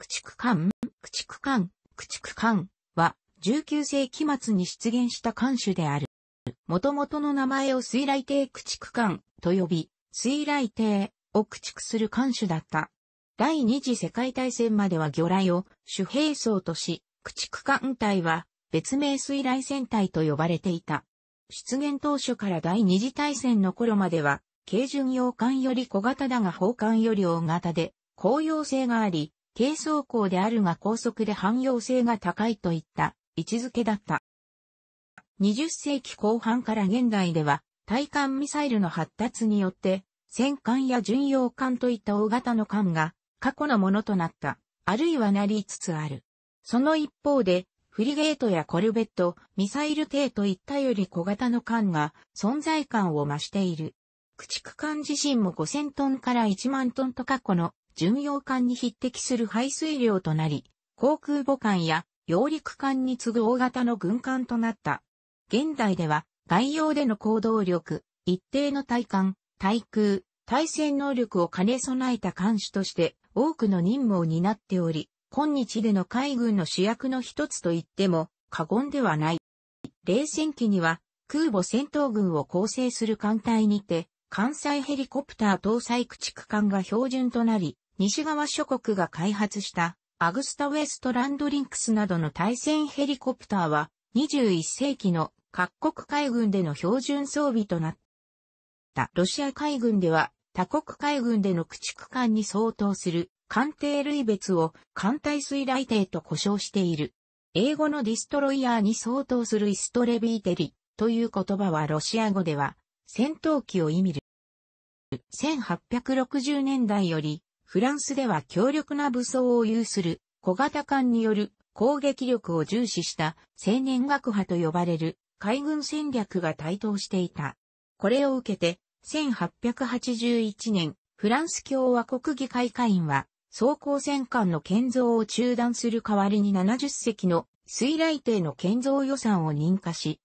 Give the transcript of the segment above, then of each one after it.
駆逐艦、駆逐艦、駆逐艦は19世紀末に出現した艦種である。元々の名前を水雷艇駆逐艦と呼び、水雷艇を駆逐する艦種だった。第二次世界大戦までは魚雷を主兵装とし、駆逐艦隊は別名水雷戦隊と呼ばれていた。出現当初から第二次大戦の頃までは、軽巡洋艦より小型だが砲艦より大型で、高揚性があり、軽装甲であるが高速で汎用性が高いといった位置づけだった。20世紀後半から現代では、対艦ミサイルの発達によって、戦艦や巡洋艦といった大型の艦が過去のものとなった、あるいはなりつつある。その一方で、フリゲートやコルベット、ミサイル艇といったより小型の艦が存在感を増している。駆逐艦自身も5000トンから1万トンと過去の巡洋艦に匹敵する排水量となり、航空母艦や揚陸艦に次ぐ大型の軍艦となった。現代では、外洋での行動力、一定の体感、対空、対戦能力を兼ね備えた艦首として多くの任務を担っており、今日での海軍の主役の一つと言っても過言ではない。冷戦期には空母戦闘群を構成する艦隊にて艦載ヘリコプター搭載駆逐艦が標準となり、西側諸国が開発したアグスタウェストランドリンクスなどの対戦ヘリコプターは21世紀の各国海軍での標準装備となった。ロシア海軍では他国海軍での駆逐艦に相当する艦艇類別を艦隊水雷艇と呼称している。英語のディストロイヤーに相当するイストレビーテリという言葉はロシア語では戦闘機を意味る。1860年代より、フランスでは強力な武装を有する小型艦による攻撃力を重視した青年学派と呼ばれる海軍戦略が台頭していた。これを受けて、1881年、フランス共和国議会会員は、装甲戦艦の建造を中断する代わりに70隻の水雷艇の建造予算を認可し、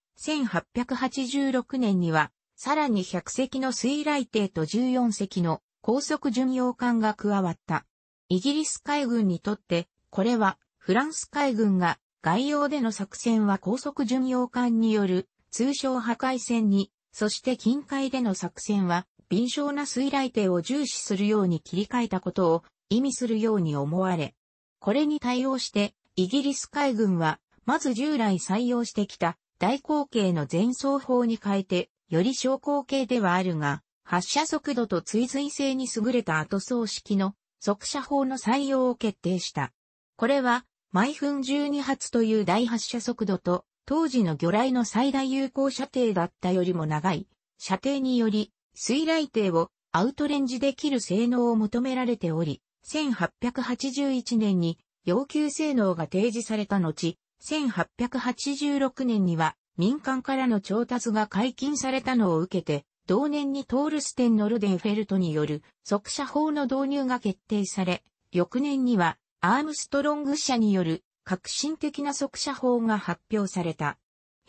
1886年にはさらに100隻の水雷艇と14隻の高速巡洋艦が加わった。イギリス海軍にとって、これはフランス海軍が外洋での作戦は高速巡洋艦による通称破壊戦に、そして近海での作戦は敏捷な水雷艇を重視するように切り替えたことを意味するように思われ、これに対応してイギリス海軍はまず従来採用してきた大口径の前奏法に変えてより昇降系ではあるが、発射速度と追随性に優れた後装式の速射砲の採用を決定した。これは、毎分12発という大発射速度と、当時の魚雷の最大有効射程だったよりも長い、射程により、水雷艇をアウトレンジできる性能を求められており、1881年に要求性能が提示された後、1886年には民間からの調達が解禁されたのを受けて、同年にトールステン・ノルデンフェルトによる即射法の導入が決定され、翌年にはアームストロング社による革新的な即射法が発表された。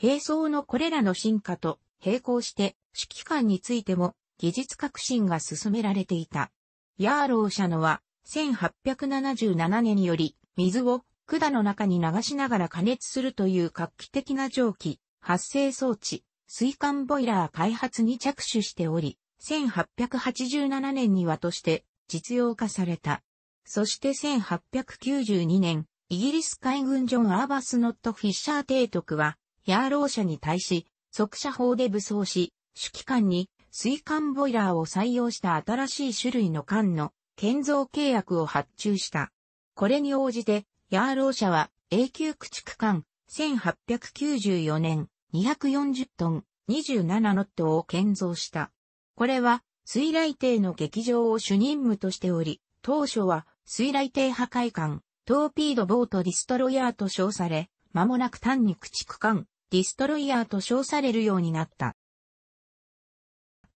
並走のこれらの進化と並行して指揮官についても技術革新が進められていた。ヤーロー社のは1877年により水を管の中に流しながら加熱するという画期的な蒸気、発生装置、水管ボイラー開発に着手しており、1887年にはとして実用化された。そして1892年、イギリス海軍ジョン・アーバスノット・フィッシャー提督は、ヤーロー社に対し、即射砲で武装し、主機関に水管ボイラーを採用した新しい種類の艦の建造契約を発注した。これに応じて、ヤーロー社は永久駆逐艦1894年240トン27ノットを建造した。これは水雷艇の劇場を主任務としており、当初は水雷艇破壊艦、トーピードボートディストロイヤーと称され、間もなく単に駆逐艦、ディストロイヤーと称されるようになった。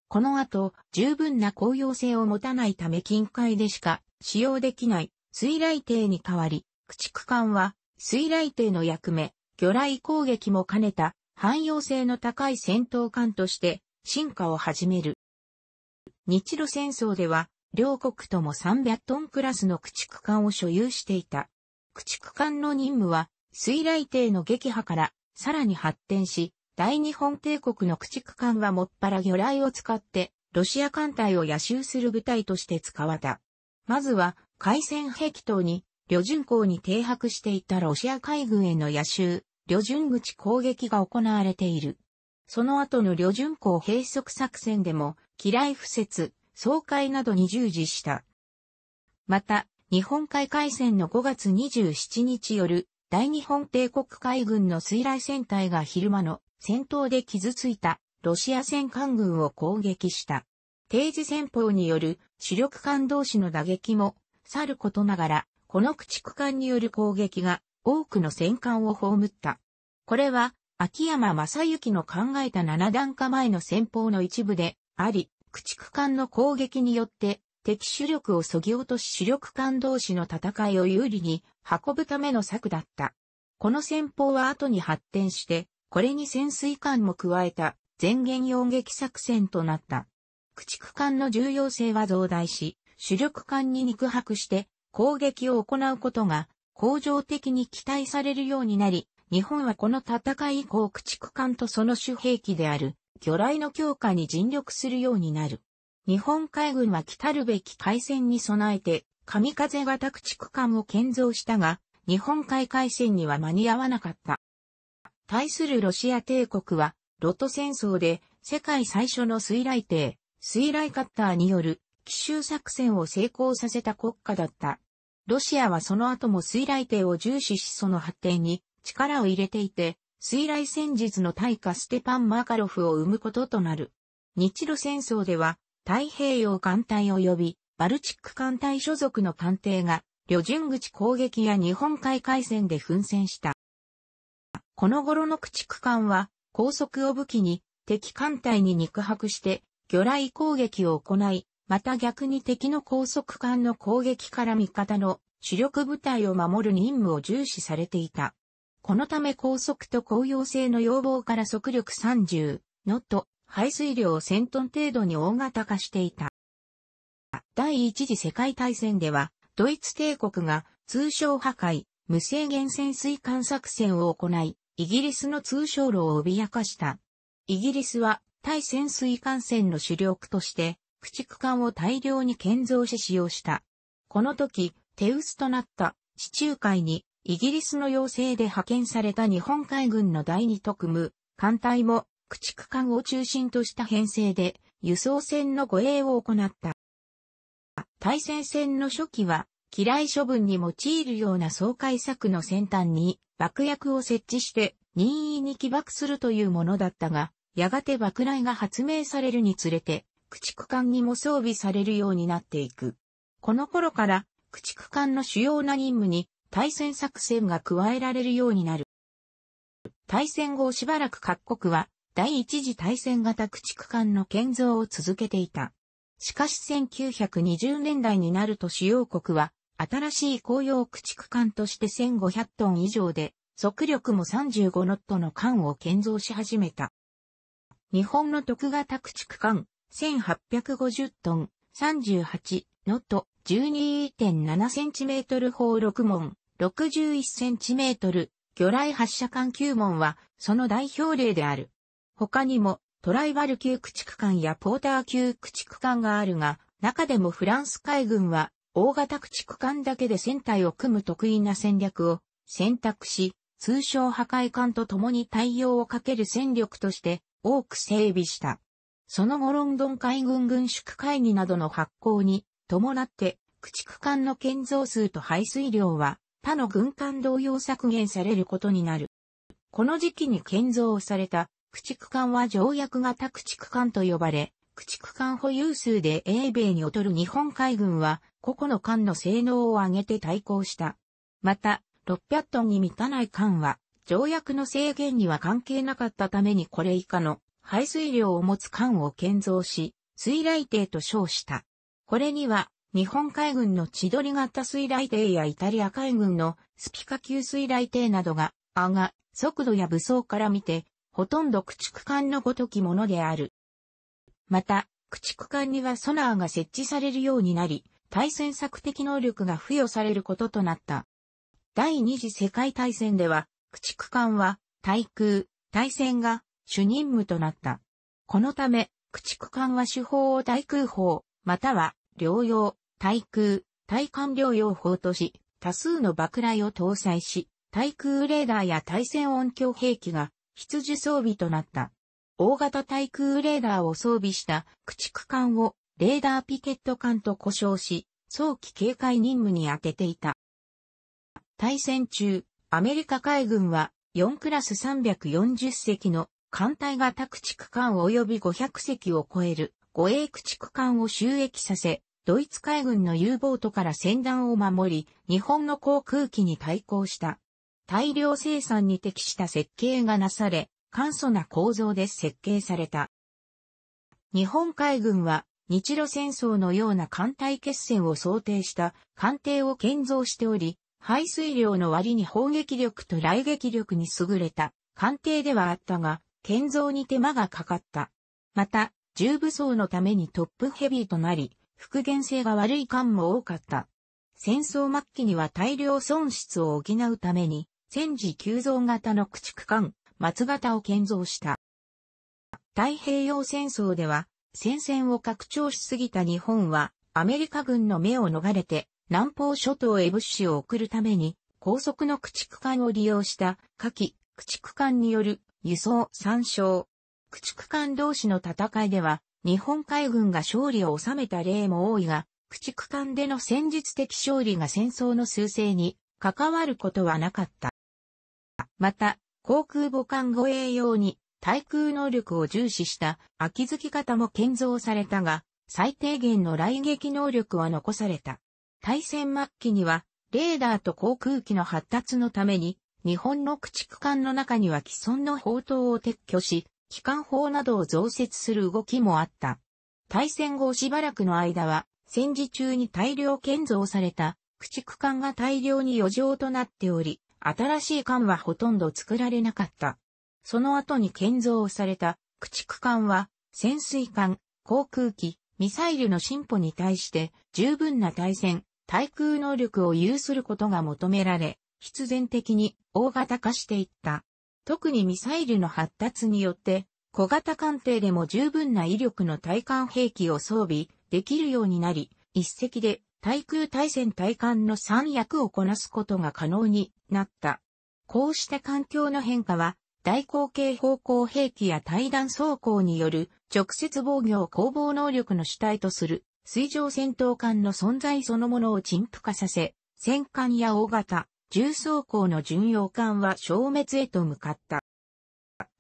この後、十分な公用性を持たないため近海でしか使用できない水雷艇に代わり、駆逐艦は水雷艇の役目、魚雷攻撃も兼ねた汎用性の高い戦闘艦として進化を始める。日露戦争では、両国とも300トンクラスの駆逐艦を所有していた。駆逐艦の任務は、水雷艇の撃破からさらに発展し、大日本帝国の駆逐艦はもっぱら魚雷を使って、ロシア艦隊を野襲する部隊として使われた。まずは、海戦壁等に、旅順港に停泊していたロシア海軍への野襲、旅順口攻撃が行われている。その後の旅順港閉塞作戦でも、機雷不設、総会などに従事した。また、日本海海戦の5月27日夜、大日本帝国海軍の水雷戦隊が昼間の戦闘で傷ついたロシア戦艦軍を攻撃した。定時戦法による主力艦同士の打撃も、さることながら、この駆逐艦による攻撃が多くの戦艦を葬った。これは、秋山正幸の考えた七段下前の戦法の一部であり、駆逐艦の攻撃によって敵主力をそぎ落とし主力艦同士の戦いを有利に運ぶための策だった。この戦法は後に発展して、これに潜水艦も加えた全言4撃作戦となった。駆逐艦の重要性は増大し、主力艦に肉薄して攻撃を行うことが恒常的に期待されるようになり、日本はこの戦い以降駆逐艦とその主兵器である、魚雷の強化に尽力するようになる。日本海軍は来たるべき海戦に備えて、神風型駆逐艦を建造したが、日本海海戦には間に合わなかった。対するロシア帝国は、ロト戦争で世界最初の水雷艇、水雷カッターによる奇襲作戦を成功させた国家だった。ロシアはその後も水雷艇を重視しその発展に力を入れていて、水雷戦術の対価ステパン・マカロフを生むこととなる。日露戦争では、太平洋艦隊及びバルチック艦隊所属の艦艇が、旅順口攻撃や日本海海戦で奮戦した。この頃の駆逐艦は、高速を武器に、敵艦隊に肉薄して、魚雷攻撃を行い、また逆に敵の高速艦の攻撃から味方の主力部隊を守る任務を重視されていた。このため高速と高揚性の要望から速力30ノット、排水量を1000トン程度に大型化していた。第一次世界大戦では、ドイツ帝国が通商破壊、無制限潜水艦作戦を行い、イギリスの通商路を脅かした。イギリスは対潜水艦船の主力として、駆逐艦を大量に建造し使用した。この時、手薄となった地中海にイギリスの要請で派遣された日本海軍の第二特務、艦隊も駆逐艦を中心とした編成で輸送船の護衛を行った。対戦船の初期は、機雷処分に用いるような総改策の先端に爆薬を設置して任意に起爆するというものだったが、やがて爆雷が発明されるにつれて、駆逐艦にも装備されるようになっていく。この頃から、駆逐艦の主要な任務に、対戦作戦が加えられるようになる。対戦後しばらく各国は、第一次対戦型駆逐艦の建造を続けていた。しかし1920年代になると主要国は、新しい公用駆逐艦として1500トン以上で、速力も35ノットの艦を建造し始めた。日本の徳型駆逐艦、1850トン、38、ノット、1 2 7トル砲6門、6 1トル、魚雷発射艦9門は、その代表例である。他にも、トライバル級駆逐艦やポーター級駆逐艦があるが、中でもフランス海軍は、大型駆逐艦だけで船体を組む得意な戦略を選択し、通称破壊艦と共に対応をかける戦力として多く整備した。その後ロンドン海軍軍縮会議などの発行に伴って駆逐艦の建造数と排水量は他の軍艦同様削減されることになる。この時期に建造された駆逐艦は条約型駆逐艦と呼ばれ、駆逐艦保有数で英米に劣る日本海軍は個々の艦の性能を上げて対抗した。また、600トンに満たない艦は条約の制限には関係なかったためにこれ以下の排水量を持つ艦を建造し、水雷艇と称した。これには、日本海軍の千鳥型水雷艇やイタリア海軍のスピカ級水雷艇などが、あが、速度や武装から見て、ほとんど駆逐艦のごときものである。また、駆逐艦にはソナーが設置されるようになり、対戦策的能力が付与されることとなった。第二次世界大戦では、駆逐艦は、対空、対戦が主任務となった。このため、駆逐艦は手法を対空砲、または、療養、対空、対艦療養法とし、多数の爆雷を搭載し、対空レーダーや対戦音響兵器が必需装備となった。大型対空レーダーを装備した駆逐艦をレーダーピケット艦と呼称し、早期警戒任務に当てていた。対戦中、アメリカ海軍は4クラス340隻の艦隊が各地区艦及び500隻を超える護衛駆逐艦を収益させ、ドイツ海軍の U ボートから船団を守り、日本の航空機に対抗した。大量生産に適した設計がなされ、簡素な構造で設計された。日本海軍は日露戦争のような艦隊決戦を想定した艦艇を建造しており、排水量の割に砲撃力と雷撃力に優れた艦艇ではあったが、建造に手間がかかった。また、重武装のためにトップヘビーとなり、復元性が悪い感も多かった。戦争末期には大量損失を補うために、戦時急増型の駆逐艦、松型を建造した。太平洋戦争では、戦線を拡張しすぎた日本は、アメリカ軍の目を逃れて、南方諸島へ物資を送るために、高速の駆逐艦を利用した、下記、駆逐艦による輸送参照。駆逐艦同士の戦いでは、日本海軍が勝利を収めた例も多いが、駆逐艦での戦術的勝利が戦争の趨勢に関わることはなかった。また、航空母艦護衛用に対空能力を重視した秋月型も建造されたが、最低限の雷撃能力は残された。対戦末期には、レーダーと航空機の発達のために、日本の駆逐艦の中には既存の砲塔を撤去し、機関砲などを増設する動きもあった。大戦後しばらくの間は、戦時中に大量建造された駆逐艦が大量に余剰となっており、新しい艦はほとんど作られなかった。その後に建造された駆逐艦は、潜水艦、航空機、ミサイルの進歩に対して十分な対戦、対空能力を有することが求められ、必然的に大型化していった。特にミサイルの発達によって、小型艦艇でも十分な威力の対艦兵器を装備できるようになり、一隻で対空対戦対艦の三役をこなすことが可能になった。こうした環境の変化は、大口径方向兵器や対弾装甲による直接防御を攻防能力の主体とする水上戦闘艦の存在そのものを陳腐化させ、戦艦や大型、重装甲の巡洋艦は消滅へと向かった。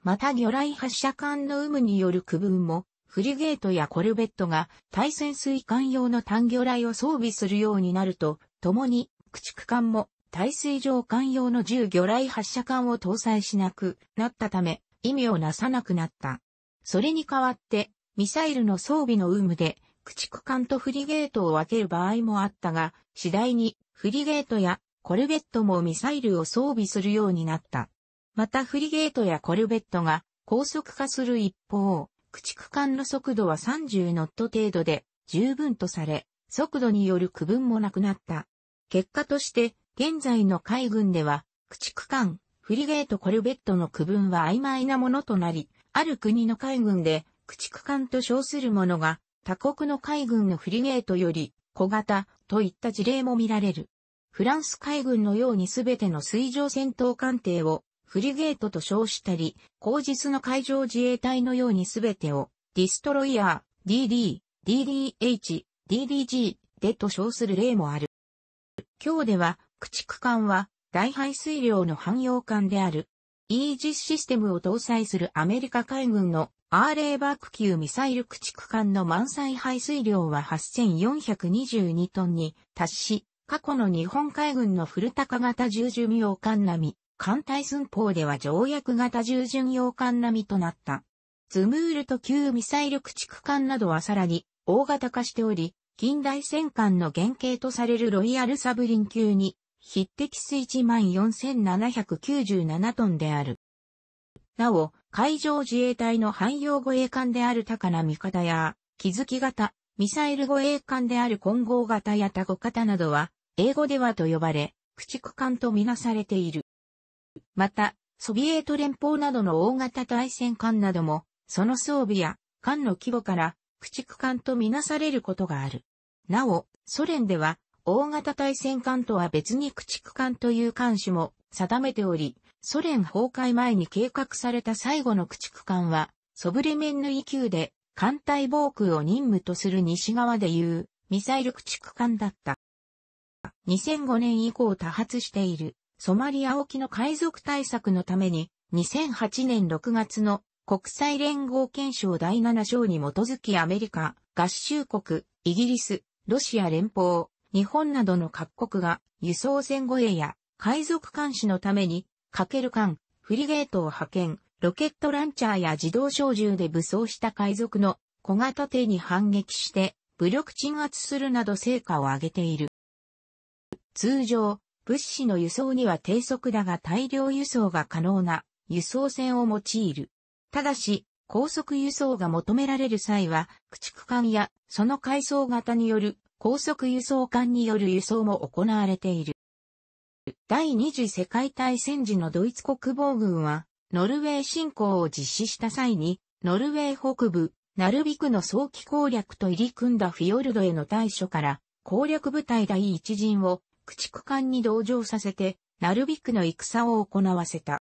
また魚雷発射艦の有無による区分も、フリゲートやコルベットが対潜水艦用の単魚雷を装備するようになると、共に駆逐艦も対水上艦用の重魚雷発射艦を搭載しなくなったため、意味をなさなくなった。それに代わって、ミサイルの装備の有無で、駆逐艦とフリゲートを分ける場合もあったが、次第にフリゲートやコルベットもミサイルを装備するようになった。またフリゲートやコルベットが高速化する一方、駆逐艦の速度は30ノット程度で十分とされ、速度による区分もなくなった。結果として、現在の海軍では、駆逐艦、フリゲートコルベットの区分は曖昧なものとなり、ある国の海軍で、駆逐艦と称するものが、他国の海軍のフリゲートより、小型、といった事例も見られる。フランス海軍のようにすべての水上戦闘艦艇をフリゲートと称したり、後日の海上自衛隊のようにすべてをディストロイヤー、DD、DDH、DDG でと称する例もある。今日では、駆逐艦は大排水量の汎用艦である。イージスシステムを搭載するアメリカ海軍のアーレーバーク級ミサイル駆逐艦の満載排水量は8422トンに達し、過去の日本海軍の古高型従順洋艦並み、艦隊寸法では条約型従順洋艦並みとなった。ズムールと旧ミサイル駆逐艦などはさらに大型化しており、近代戦艦の原型とされるロイヤルサブリン級に匹敵す14,797トンである。なお、海上自衛隊の汎用護衛艦である高菜味方や、気づき型、ミサイル護衛艦である混合型やタゴ型などは、英語ではと呼ばれ、駆逐艦とみなされている。また、ソビエト連邦などの大型対戦艦なども、その装備や艦の規模から駆逐艦とみなされることがある。なお、ソ連では、大型対戦艦とは別に駆逐艦という艦種も定めており、ソ連崩壊前に計画された最後の駆逐艦は、ソブレメンヌイ級で艦隊防空を任務とする西側でいうミサイル駆逐艦だった。2005年以降多発しているソマリア沖の海賊対策のために2008年6月の国際連合憲章第7章に基づきアメリカ、合衆国、イギリス、ロシア連邦、日本などの各国が輸送船護衛や海賊監視のために、かける艦、フリゲートを派遣、ロケットランチャーや自動小銃で武装した海賊の小型艇に反撃して、武力鎮圧するなど成果を上げている。通常、物資の輸送には低速だが大量輸送が可能な輸送船を用いる。ただし、高速輸送が求められる際は、駆逐艦やその階層型による高速輸送艦による輸送も行われている。第二次世界大戦時のドイツ国防軍は、ノルウェー侵攻を実施した際に、ノルウェー北部、ナルビクの早期攻略と入り組んだフィヨルドへの対処から、攻略部隊第一陣を駆逐艦に同乗させて、なるビくの戦を行わせた。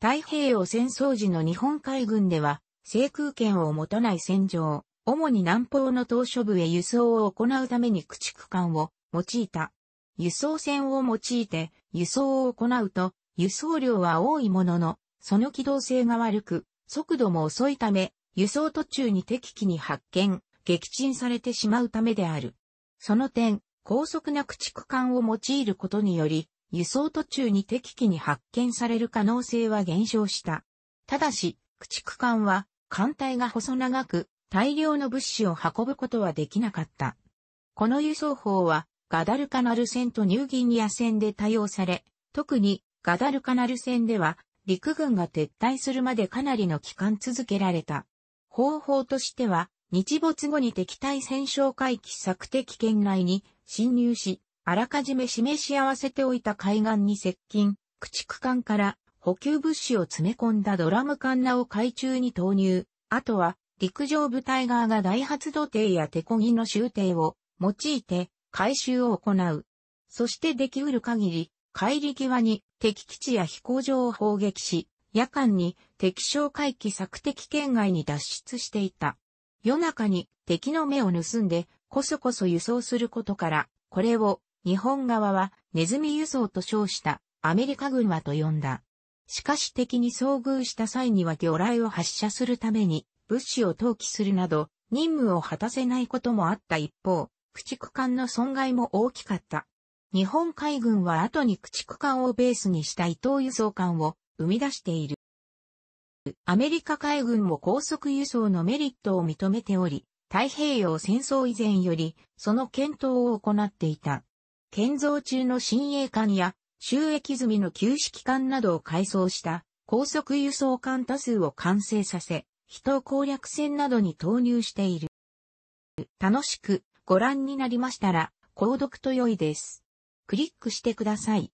太平洋戦争時の日本海軍では、制空権を持たない戦場、主に南方の島嶼部へ輸送を行うために駆逐艦を用いた。輸送船を用いて輸送を行うと、輸送量は多いものの、その機動性が悪く、速度も遅いため、輸送途中に敵機に発見、撃沈されてしまうためである。その点、高速な駆逐艦を用いることにより、輸送途中に敵機に発見される可能性は減少した。ただし、駆逐艦は艦隊が細長く大量の物資を運ぶことはできなかった。この輸送法はガダルカナル線とニューギニア線で多用され、特にガダルカナル線では陸軍が撤退するまでかなりの期間続けられた。方法としては日没後に敵対戦勝回帰策敵圏内に侵入し、あらかじめ示し合わせておいた海岸に接近、駆逐艦から補給物資を詰め込んだドラム艦ンを海中に投入、あとは陸上部隊側が大発土艇や手漕ぎの終艇を用いて回収を行う。そしてできうる限り、帰り際に敵基地や飛行場を砲撃し、夜間に敵将回帰策敵圏外に脱出していた。夜中に敵の目を盗んで、こそこそ輸送することから、これを日本側はネズミ輸送と称したアメリカ軍はと呼んだ。しかし敵に遭遇した際には魚雷を発射するために物資を投棄するなど任務を果たせないこともあった一方、駆逐艦の損害も大きかった。日本海軍は後に駆逐艦をベースにした伊藤輸送艦を生み出している。アメリカ海軍も高速輸送のメリットを認めており、太平洋戦争以前より、その検討を行っていた。建造中の新鋭艦や、収益済みの旧式艦などを改装した、高速輸送艦多数を完成させ、人攻略船などに投入している。楽しくご覧になりましたら、購読と良いです。クリックしてください。